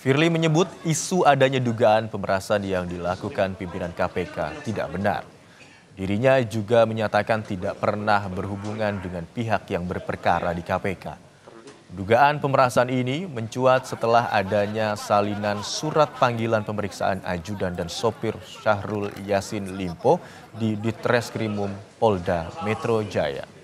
Firly menyebut isu adanya dugaan pemerasan yang dilakukan pimpinan KPK tidak benar. Dirinya juga menyatakan tidak pernah berhubungan dengan pihak yang berperkara di KPK. Dugaan pemerasan ini mencuat setelah adanya salinan surat panggilan pemeriksaan ajudan dan sopir Syahrul Yasin Limpo di Ditreskrimum Polda Metro Jaya.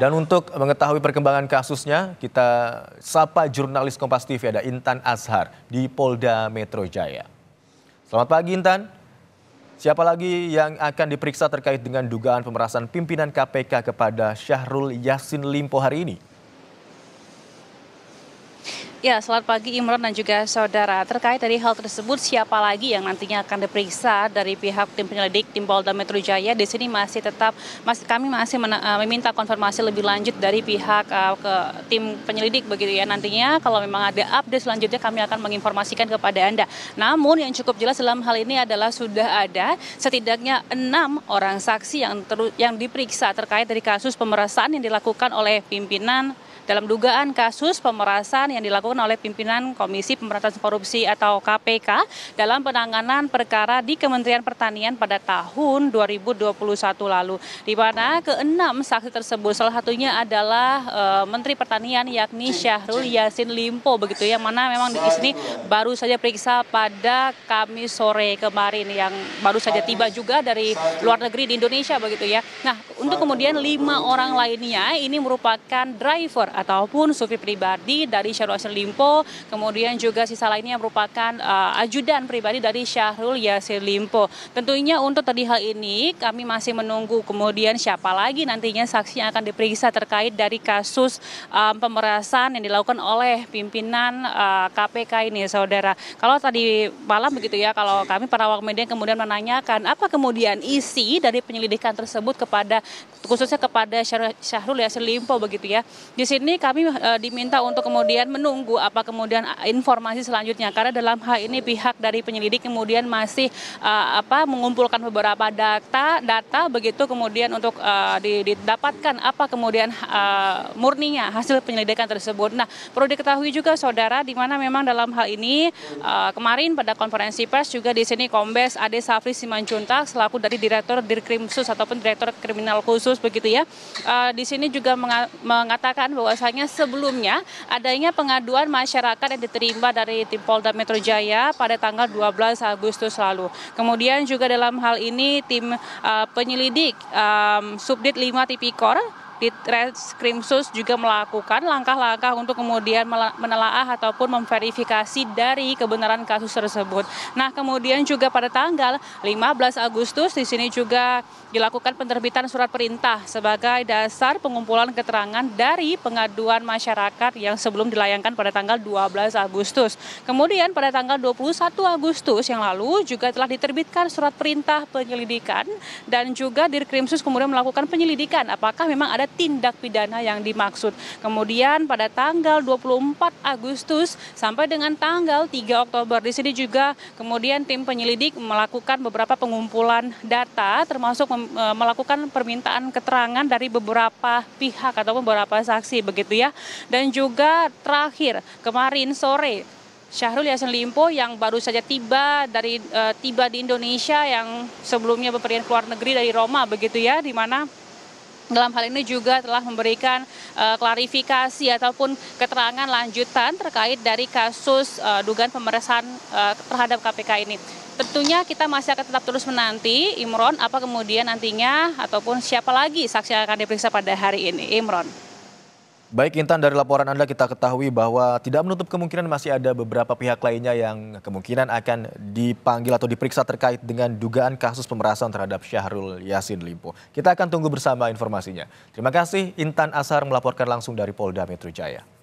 Dan untuk mengetahui perkembangan kasusnya, kita sapa jurnalis Kompas TV ada Intan Azhar di Polda Metro Jaya. Selamat pagi Intan. Siapa lagi yang akan diperiksa terkait dengan dugaan pemerasan pimpinan KPK kepada Syahrul Yassin Limpo hari ini? Ya, selamat pagi Imron dan juga saudara. Terkait dari hal tersebut, siapa lagi yang nantinya akan diperiksa dari pihak tim penyelidik tim Polda Metro Jaya? Di sini masih tetap, masih, kami masih men, uh, eh, meminta konfirmasi lebih lanjut dari pihak uh, ke tim penyelidik begitu ya. Nantinya kalau memang ada update selanjutnya kami akan menginformasikan kepada Anda. Namun yang cukup jelas dalam hal ini adalah sudah ada setidaknya enam orang saksi yang teru, yang diperiksa terkait dari kasus pemerasan yang dilakukan oleh pimpinan dalam dugaan kasus pemerasan yang dilakukan oleh pimpinan Komisi Pemberantasan Korupsi atau KPK dalam penanganan perkara di Kementerian Pertanian pada tahun 2021 lalu. Di mana keenam saksi tersebut salah satunya adalah e, Menteri Pertanian yakni Syahrul Yasin Limpo begitu yang mana memang di sini baru saja periksa pada Kamis sore kemarin yang baru saja tiba juga dari luar negeri di Indonesia begitu ya. Nah, untuk kemudian lima orang lainnya ini merupakan driver ataupun sufi pribadi dari Syahrul Yassin Limpo, kemudian juga sisa lainnya merupakan uh, ajudan pribadi dari Syahrul Yassin Limpo. Tentunya untuk tadi hal ini kami masih menunggu kemudian siapa lagi nantinya saksi yang akan diperiksa terkait dari kasus um, pemerasan yang dilakukan oleh pimpinan uh, eh, KPK ini, saudara. Kalau tadi malam begitu ya, kalau kami para awak media kemudian menanyakan apa kemudian isi dari penyelidikan tersebut kepada khususnya kepada Syahrul Yassin Limpo begitu ya. Di sini ini kami e, diminta untuk kemudian menunggu apa kemudian eh, informasi selanjutnya karena dalam hal ini pihak dari penyelidik kemudian masih e, apa mengumpulkan beberapa data data begitu kemudian untuk e, didapatkan apa kemudian e, murninya hasil penyelidikan tersebut. Nah, perlu diketahui juga saudara di mana memang dalam hal ini e, kemarin pada konferensi pers juga di sini Kombes Ade Safri Simanjuntak selaku dari Direktur Dirkrimsus ataupun Direktur Kriminal Khusus begitu ya. E, di sini juga mengatakan bahwa bahwasanya sebelumnya adanya pengaduan masyarakat yang diterima dari tim Polda Metro Jaya pada tanggal 12 Agustus lalu. Kemudian juga dalam hal ini tim uh, penyelidik um, Subdit 5 Tipikor di Reskrimsus juga melakukan langkah-langkah untuk kemudian menelaah ataupun memverifikasi dari kebenaran kasus tersebut. Nah, kemudian juga pada tanggal 15 Agustus di sini juga dilakukan penerbitan surat perintah sebagai dasar pengumpulan keterangan dari pengaduan masyarakat yang sebelum dilayangkan pada tanggal 12 Agustus. Kemudian pada tanggal 21 Agustus yang lalu juga telah diterbitkan surat perintah penyelidikan dan juga Dirkrimsus kemudian melakukan penyelidikan apakah memang ada tindak pidana yang dimaksud. Kemudian pada tanggal 24 Agustus sampai dengan tanggal 3 Oktober di sini juga kemudian tim penyelidik melakukan beberapa pengumpulan data termasuk e, melakukan permintaan keterangan dari beberapa pihak atau beberapa saksi begitu ya. Dan juga terakhir kemarin sore Syahrul Yasin Limpo yang baru saja tiba dari uh, tiba di Indonesia yang sebelumnya berpergian ke luar negeri dari Roma begitu ya di mana dalam hal ini juga telah memberikan eh, klarifikasi ataupun keterangan lanjutan terkait dari kasus eh, dugaan pemerasan eh, terhadap KPK ini. Tentunya kita masih akan tetap terus menanti Imron apa kemudian nantinya ataupun siapa lagi saksi yang akan diperiksa pada hari ini Imron. Baik Intan, dari laporan Anda kita ketahui bahwa tidak menutup kemungkinan masih ada beberapa pihak lainnya yang kemungkinan akan dipanggil atau diperiksa terkait dengan dugaan kasus pemerasan terhadap Syahrul Yasin Limpo. Kita akan tunggu bersama informasinya. Terima kasih Intan Asar melaporkan langsung dari Polda Metro Jaya.